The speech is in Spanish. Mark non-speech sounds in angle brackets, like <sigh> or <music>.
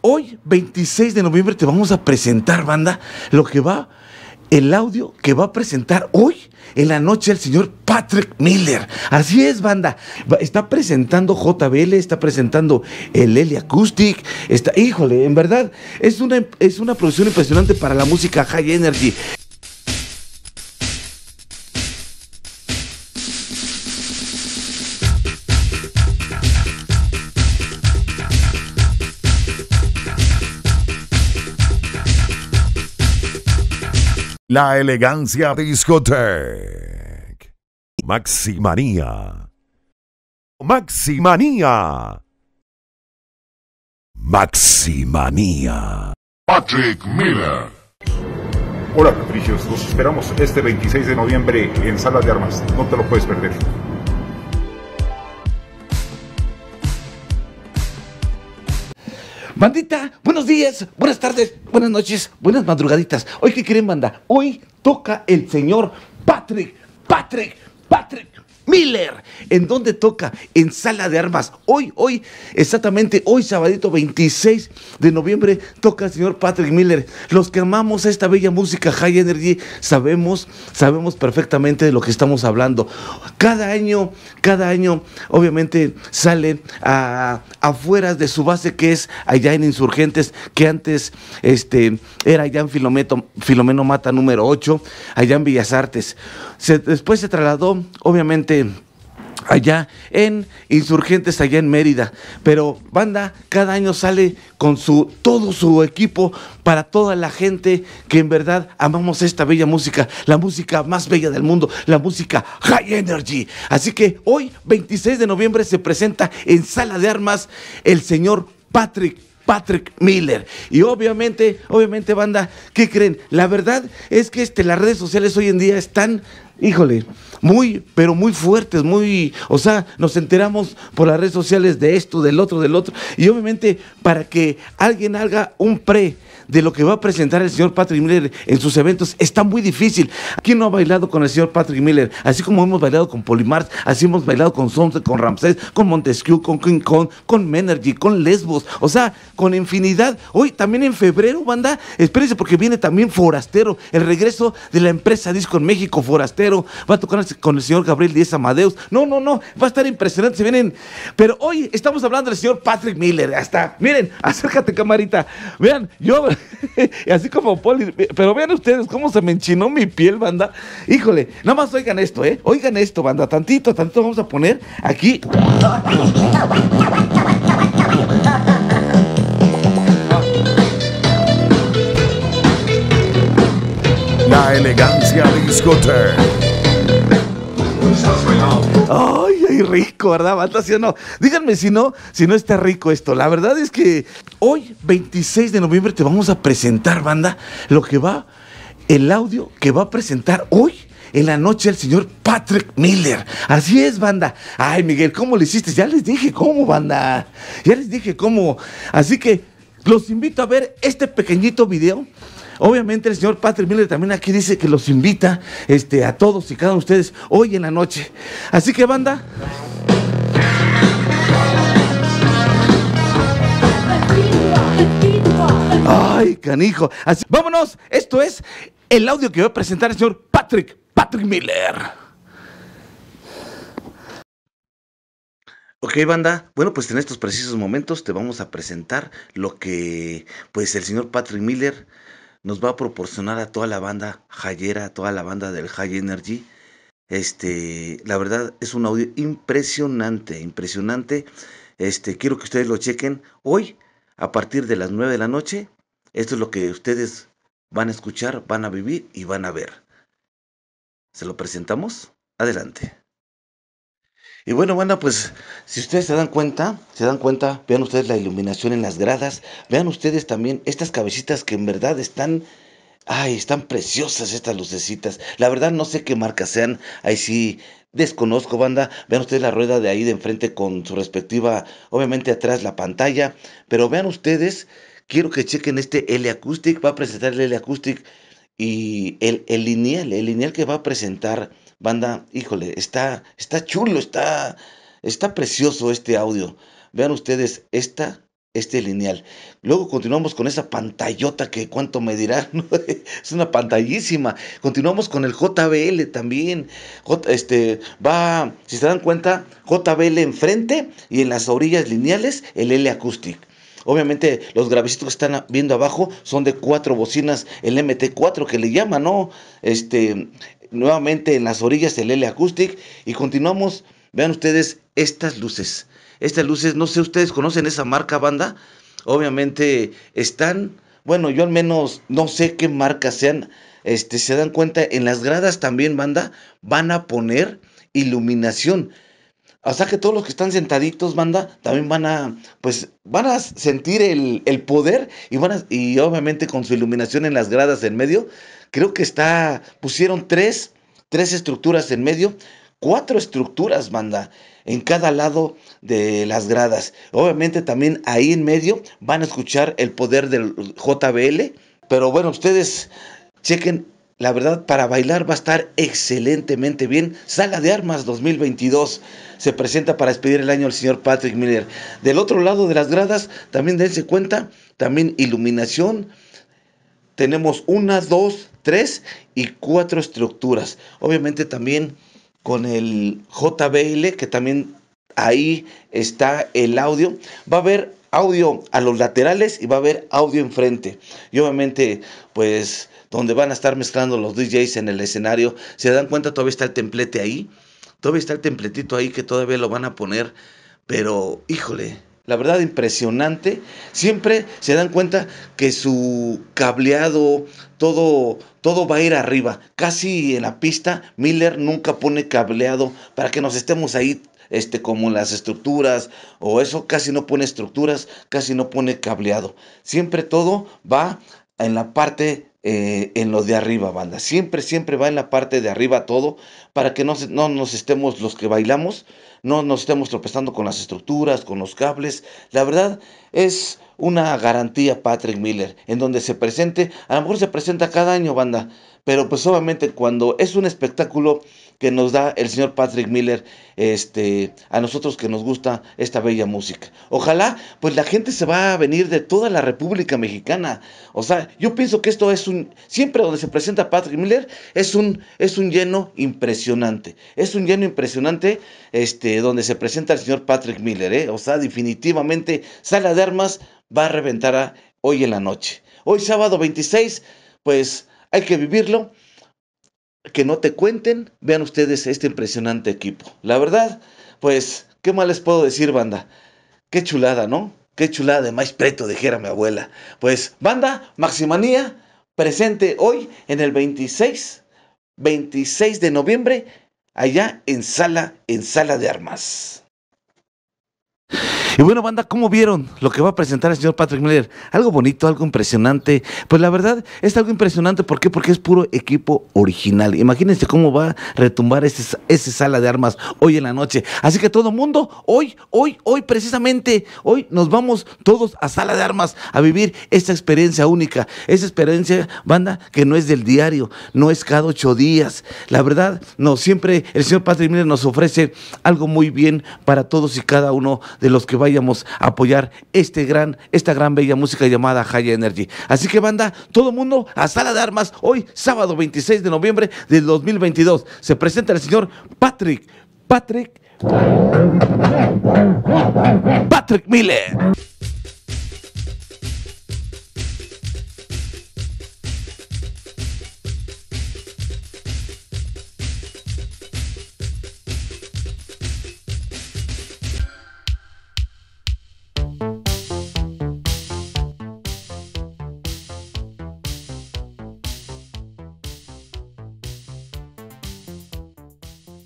Hoy, 26 de noviembre, te vamos a presentar, banda, lo que va, el audio que va a presentar hoy en la noche el señor Patrick Miller. Así es, banda. Está presentando JBL, está presentando el Eli Acoustic. Está, híjole, en verdad, es una, es una producción impresionante para la música High Energy. la elegancia discotec. Maximanía. Maximanía. Maximanía. Patrick Miller. Hola, Patricios. Los esperamos este 26 de noviembre en Sala de Armas. No te lo puedes perder. Bandita, buenos días, buenas tardes, buenas noches, buenas madrugaditas. Hoy, ¿qué quieren banda? Hoy toca el señor Patrick, Patrick, Patrick Miller. ¿En dónde toca? En Sala de Armas. Hoy, hoy, exactamente hoy, sabadito 26 de noviembre, toca el señor Patrick Miller. Los que amamos esta bella música High Energy sabemos, sabemos perfectamente de lo que estamos hablando. Cada año, cada año, obviamente sale a afueras de su base que es allá en Insurgentes, que antes este, era allá en Filometo, Filomeno Mata número 8, allá en Bellas Artes. después se trasladó, obviamente, este, allá en Insurgentes, allá en Mérida. Pero Banda cada año sale con su, todo su equipo para toda la gente que en verdad amamos esta bella música, la música más bella del mundo, la música High Energy. Así que hoy, 26 de noviembre, se presenta en Sala de Armas el señor Patrick Patrick Miller. Y obviamente, obviamente, banda, ¿qué creen? La verdad es que este, las redes sociales hoy en día están híjole, muy, pero muy fuertes, muy, o sea, nos enteramos por las redes sociales de esto, del otro, del otro, y obviamente para que alguien haga un pre de lo que va a presentar el señor Patrick Miller en sus eventos está muy difícil. ¿Quién no ha bailado con el señor Patrick Miller? Así como hemos bailado con Polymars, así hemos bailado con Sons con Ramses con Montesquieu, con King Kong, con Menergy, con Lesbos, o sea, con infinidad. Hoy también en febrero, banda, espérense porque viene también Forastero, el regreso de la empresa Disco en México, Forastero, va a tocar con el señor Gabriel Díez Amadeus. No, no, no, va a estar impresionante, se vienen. Pero hoy estamos hablando del señor Patrick Miller, hasta, miren, acércate camarita, vean, yo <laughs> y así como Poli. Pero vean ustedes cómo se me enchinó mi piel, banda. Híjole, nada más oigan esto, ¿eh? Oigan esto, banda. Tantito, tantito vamos a poner aquí. La elegancia discoteca. ¡Ay! rico, ¿verdad, banda? no? Díganme si no, si no está rico esto. La verdad es que hoy, 26 de noviembre, te vamos a presentar, banda, lo que va, el audio que va a presentar hoy en la noche el señor Patrick Miller. Así es, banda. Ay, Miguel, ¿cómo le hiciste? Ya les dije cómo, banda. Ya les dije cómo. Así que los invito a ver este pequeñito video Obviamente el señor Patrick Miller también aquí dice que los invita este, a todos y cada uno de ustedes hoy en la noche. Así que banda... Ay, canijo. vámonos. Esto es el audio que va a presentar el señor Patrick, Patrick Miller. Ok, banda. Bueno, pues en estos precisos momentos te vamos a presentar lo que pues el señor Patrick Miller nos va a proporcionar a toda la banda Jayera, a toda la banda del High Energy. Este, la verdad es un audio impresionante, impresionante. Este, quiero que ustedes lo chequen hoy a partir de las 9 de la noche. Esto es lo que ustedes van a escuchar, van a vivir y van a ver. ¿Se lo presentamos? Adelante. Y bueno, banda pues si ustedes se dan cuenta, se dan cuenta, vean ustedes la iluminación en las gradas, vean ustedes también estas cabecitas que en verdad están, ay, están preciosas estas lucecitas. La verdad no sé qué marca sean, ahí sí desconozco, banda. Vean ustedes la rueda de ahí de enfrente con su respectiva, obviamente atrás la pantalla, pero vean ustedes, quiero que chequen este L Acoustic, va a presentar el L Acoustic y el, el lineal, el lineal que va a presentar Banda, híjole, está, está chulo, está, está precioso este audio. Vean ustedes esta, este lineal. Luego continuamos con esa pantallota que cuánto me dirán. <laughs> es una pantallísima. Continuamos con el JBL también. este, va, si se dan cuenta, JBL enfrente y en las orillas lineales el L Acoustic. Obviamente los gravecitos que están viendo abajo son de cuatro bocinas, el MT4 que le llama, ¿no? Este, nuevamente en las orillas del L Acoustic y continuamos. Vean ustedes estas luces. Estas luces, no sé, ustedes conocen esa marca banda. Obviamente están, bueno, yo al menos no sé qué marca sean. Este, se dan cuenta, en las gradas también, banda, van a poner iluminación. O sea que todos los que están sentaditos, banda, también van a, pues, van a sentir el, poder y van a, y obviamente con su iluminación en las gradas en medio, creo que está, pusieron tres, tres estructuras en medio, cuatro estructuras, banda, en cada lado de las gradas. Obviamente también ahí en medio van a escuchar el poder del JBL, pero bueno, ustedes chequen la verdad, para bailar va a estar excelentemente bien. Sala de Armas 2022 se presenta para despedir el año al señor Patrick Miller. Del otro lado de las gradas, también dense cuenta, también iluminación, tenemos una, dos, tres y cuatro estructuras. Obviamente también con el JBL, que también ahí está el audio, va a haber audio a los laterales y va a haber audio enfrente. Y obviamente, pues, donde van a estar mezclando los DJs en el escenario, se dan cuenta, todavía está el templete ahí, todavía está el templetito ahí que todavía lo van a poner, pero híjole, la verdad impresionante, siempre se dan cuenta que su cableado, todo, todo va a ir arriba. Casi en la pista, Miller nunca pone cableado para que nos estemos ahí. Este, como las estructuras o eso, casi no pone estructuras, casi no pone cableado. Siempre todo va en la parte eh, en lo de arriba, banda. Siempre, siempre va en la parte de arriba todo para que no, no nos estemos, los que bailamos, no nos estemos tropezando con las estructuras, con los cables. La verdad es una garantía Patrick Miller, en donde se presente, a lo mejor se presenta cada año, banda pero pues solamente cuando es un espectáculo que nos da el señor Patrick Miller, este, a nosotros que nos gusta esta bella música. Ojalá, pues la gente se va a venir de toda la República Mexicana. O sea, yo pienso que esto es un, siempre donde se presenta Patrick Miller, es un, es un lleno impresionante. Es un lleno impresionante, este, donde se presenta el señor Patrick Miller, ¿eh? O sea, definitivamente, Sala de Armas va a reventar hoy en la noche. Hoy sábado 26, pues hay que vivirlo, que no te cuenten, vean ustedes este impresionante equipo. La verdad, pues, ¿qué más les puedo decir, banda? Qué chulada, ¿no? Qué chulada de más preto, dijera mi abuela. Pues, banda, Maximanía, presente hoy en el 26, 26 de noviembre, allá en sala, en sala de armas. Y bueno, banda, ¿cómo vieron lo que va a presentar el señor Patrick Miller? Algo bonito, algo impresionante. Pues la verdad es algo impresionante. ¿Por qué? Porque es puro equipo original. Imagínense cómo va a retumbar esa sala de armas hoy en la noche. Así que todo mundo, hoy, hoy, hoy, precisamente, hoy nos vamos todos a sala de armas a vivir esta experiencia única. Esa experiencia, banda, que no es del diario, no es cada ocho días. La verdad, no, siempre el señor Patrick Miller nos ofrece algo muy bien para todos y cada uno de los que van vayamos a apoyar este gran, esta gran bella música llamada High Energy. Así que banda, todo el mundo a sala de armas hoy, sábado 26 de noviembre del 2022. Se presenta el señor Patrick, Patrick, Patrick Miller.